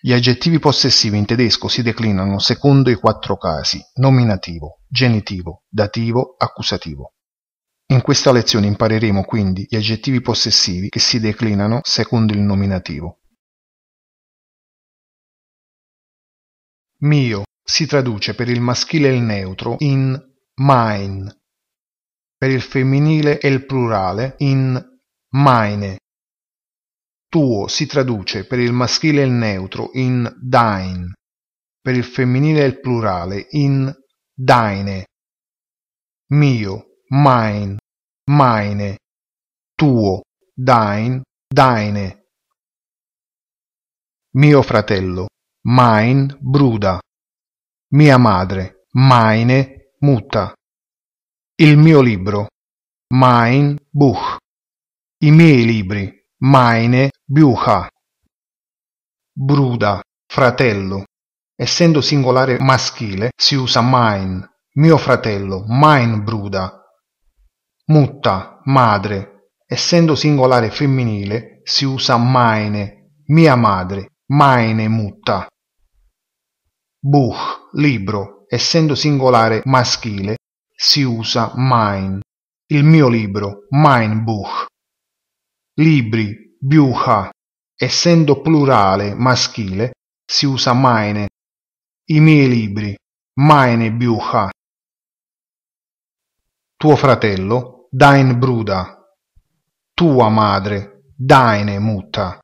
Gli aggettivi possessivi in tedesco si declinano secondo i quattro casi: nominativo, genitivo, dativo, accusativo. In questa lezione impareremo quindi gli aggettivi possessivi che si declinano secondo il nominativo. Mio si traduce per il maschile e il neutro in mein, per il femminile e il plurale in meine tuo si traduce per il maschile e il neutro in "dein", per il femminile e il plurale in "deine", mio, mein, meine, tuo, dein, deine. Mio fratello, mein Bruda. Mia madre, meine muta, Il mio libro, mein Buch. I miei libri, meine Biuha, Bruda, fratello. Essendo singolare maschile si usa mein, mio fratello, mein Bruda. Mutta, madre. Essendo singolare femminile si usa meine, mia madre, meine Mutta. Buch, libro. Essendo singolare maschile si usa mein, il mio libro, mein Buch. Libri, Biuha, essendo plurale maschile, si usa meine. I miei libri, meine Biuha. Tuo fratello, dein Bruda. Tua madre, deine Mutter.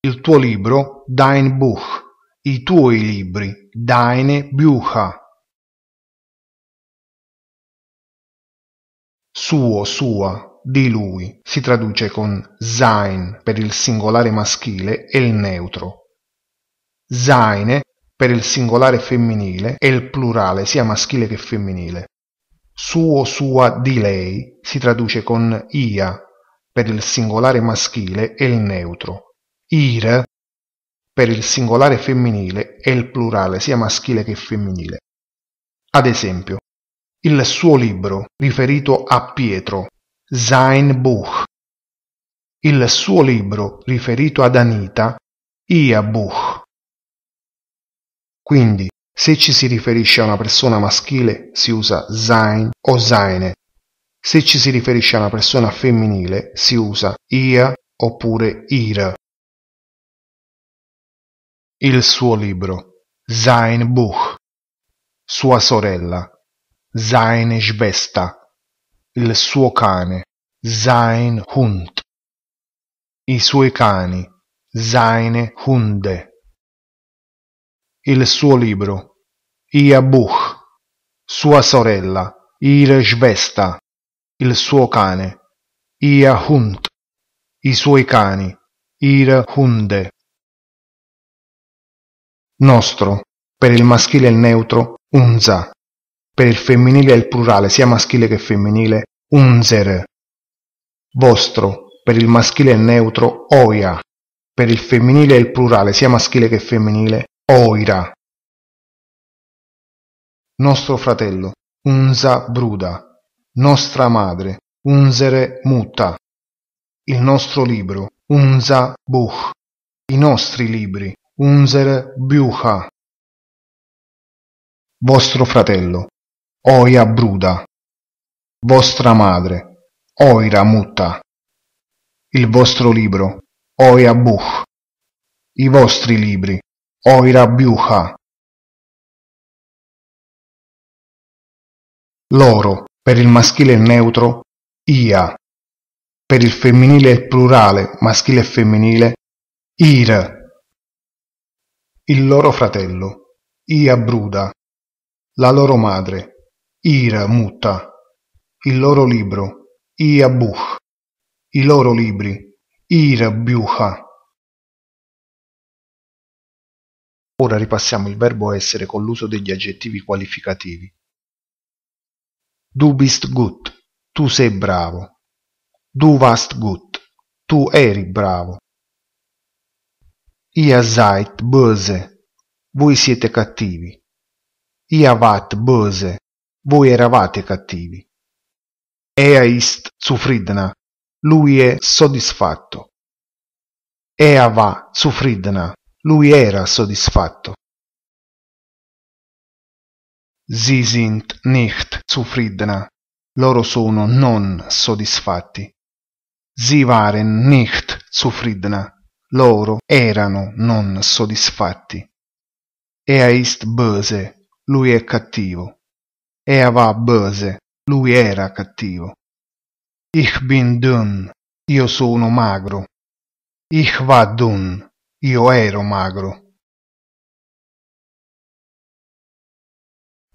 Il tuo libro, dein Buch. I tuoi libri, deine Biuha. Suo, sua di lui si traduce con sein per il singolare maschile e il neutro, seine per il singolare femminile e il plurale sia maschile che femminile. Suo sua di lei si traduce con ia per il singolare maschile e il neutro, ir per il singolare femminile e il plurale sia maschile che femminile. Ad esempio, il suo libro riferito a Pietro sein Buch. Il suo libro riferito ad Anita, Ia Buch. Quindi, se ci si riferisce a una persona maschile, si usa sein o seine. Se ci si riferisce a una persona femminile, si usa ihr oppure ir. Il suo libro, sein Buch. Sua sorella, seine Schwester il suo cane, sein Hund. I suoi cani, seine Hunde. Il suo libro, ihr Buch. Sua sorella, ihre Schwester. Il suo cane, ihr Hund. I suoi cani, ihre Hunde. Nostro, per il maschile neutro, unza. Per il femminile e il plurale, sia maschile che femminile, unsere. Vostro, per il maschile e neutro, oia. Per il femminile e il plurale, sia maschile che femminile, oira. Nostro fratello, unsa bruda. Nostra madre, unsere muta. Il nostro libro, unsa buch. I nostri libri, unsere bucha. Vostro fratello, Oia Bruda, vostra madre, Oira Mutta, il vostro libro, Oia Buch, i vostri libri, Oira Biuha. Loro, per il maschile e neutro, Ia, per il femminile e plurale, maschile e femminile, Ir, il loro fratello, Ia Bruda, la loro madre, Ira muta, il loro libro, Ia Buch, i loro libri, Ira Biuha. Ora ripassiamo il verbo essere con l'uso degli aggettivi qualificativi. Du bist gut, tu sei bravo. Du warst gut, tu eri bravo. Ihr seid böse, voi siete cattivi. Ihr wart böse, voi eravate cattivi. Ea ist zufriedena, lui è soddisfatto. Ea va zufriedena, lui era soddisfatto. Sie sind nicht zufriedena, loro sono non soddisfatti. Sie waren nicht zufriedena, loro erano non soddisfatti. Ea ist böse, lui è cattivo. Eva böse, lui era cattivo. Ich bin dun, io sono magro. Ich war dun, io ero magro.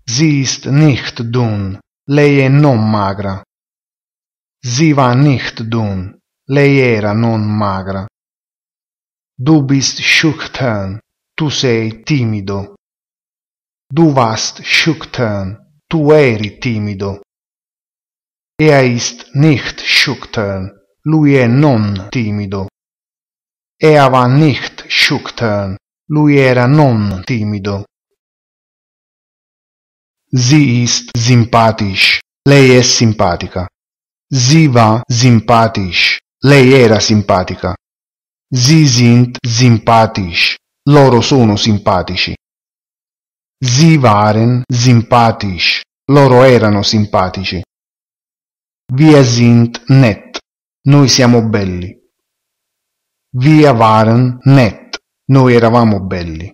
Sie ist nicht dun, lei è non magra. Sie war nicht dun, lei era non magra. Du bist schüchtern, tu sei timido. Du warst schüchtern, tu eri timido. Er ist nicht schüchtern, lui è non timido. Er war nicht schüchtern, lui era non timido. Sie ist simpatisch, lei è simpatica. Sie war simpatisch, lei era simpatica. Sie sind simpatisch, loro sono simpatici. Sie waren simpatisch. Loro erano simpatici. Wir sind nett. Noi siamo belli. Wir waren nett. Noi eravamo belli.